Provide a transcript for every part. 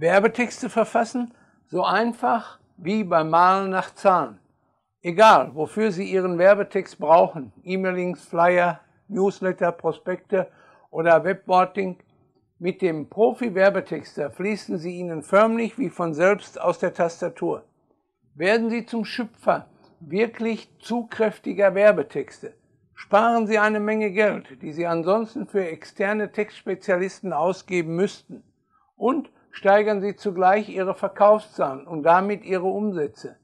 Werbetexte verfassen, so einfach wie beim Malen nach Zahlen. Egal, wofür Sie Ihren Werbetext brauchen, e mailings Flyer, Newsletter, Prospekte oder Webboarding, mit dem Profi-Werbetexter fließen sie Ihnen förmlich wie von selbst aus der Tastatur. Werden Sie zum Schöpfer wirklich zukräftiger Werbetexte. Sparen Sie eine Menge Geld, die Sie ansonsten für externe Textspezialisten ausgeben müssten. Und steigern sie zugleich ihre Verkaufszahlen und damit ihre Umsätze.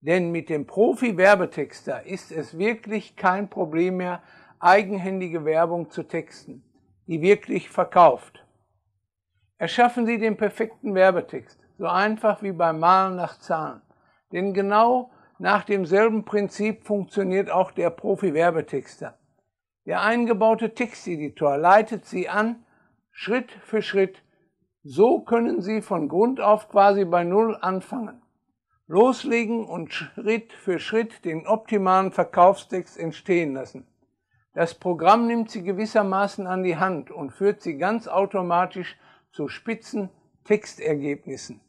Denn mit dem Profi-Werbetexter ist es wirklich kein Problem mehr, eigenhändige Werbung zu texten, die wirklich verkauft. Erschaffen Sie den perfekten Werbetext, so einfach wie beim Malen nach Zahlen. Denn genau nach demselben Prinzip funktioniert auch der Profi-Werbetexter. Der eingebaute Texteditor leitet Sie an, Schritt für Schritt so können Sie von Grund auf quasi bei Null anfangen, loslegen und Schritt für Schritt den optimalen Verkaufstext entstehen lassen. Das Programm nimmt Sie gewissermaßen an die Hand und führt Sie ganz automatisch zu spitzen Textergebnissen.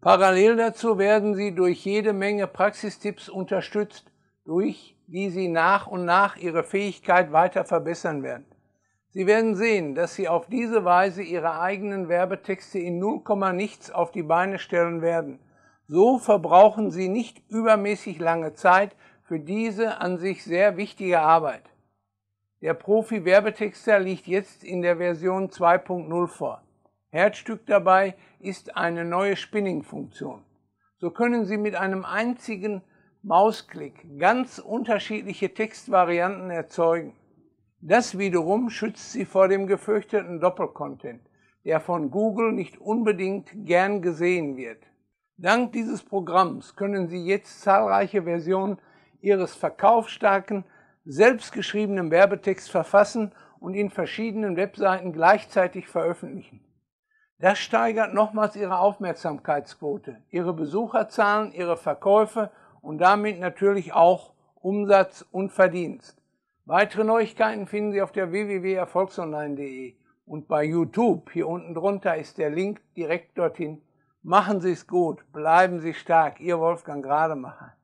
Parallel dazu werden Sie durch jede Menge Praxistipps unterstützt, durch die Sie nach und nach Ihre Fähigkeit weiter verbessern werden. Sie werden sehen, dass Sie auf diese Weise Ihre eigenen Werbetexte in 0, nichts auf die Beine stellen werden. So verbrauchen Sie nicht übermäßig lange Zeit für diese an sich sehr wichtige Arbeit. Der Profi-Werbetexter liegt jetzt in der Version 2.0 vor. Herzstück dabei ist eine neue Spinning-Funktion. So können Sie mit einem einzigen Mausklick ganz unterschiedliche Textvarianten erzeugen. Das wiederum schützt sie vor dem gefürchteten Doppelcontent, der von Google nicht unbedingt gern gesehen wird. Dank dieses Programms können Sie jetzt zahlreiche Versionen Ihres verkaufsstarken, selbstgeschriebenen Werbetexts verfassen und in verschiedenen Webseiten gleichzeitig veröffentlichen. Das steigert nochmals Ihre Aufmerksamkeitsquote, Ihre Besucherzahlen, Ihre Verkäufe und damit natürlich auch Umsatz und Verdienst. Weitere Neuigkeiten finden Sie auf der www.erfolgsonline.de und bei YouTube. Hier unten drunter ist der Link direkt dorthin. Machen Sie es gut, bleiben Sie stark. Ihr Wolfgang Grademacher.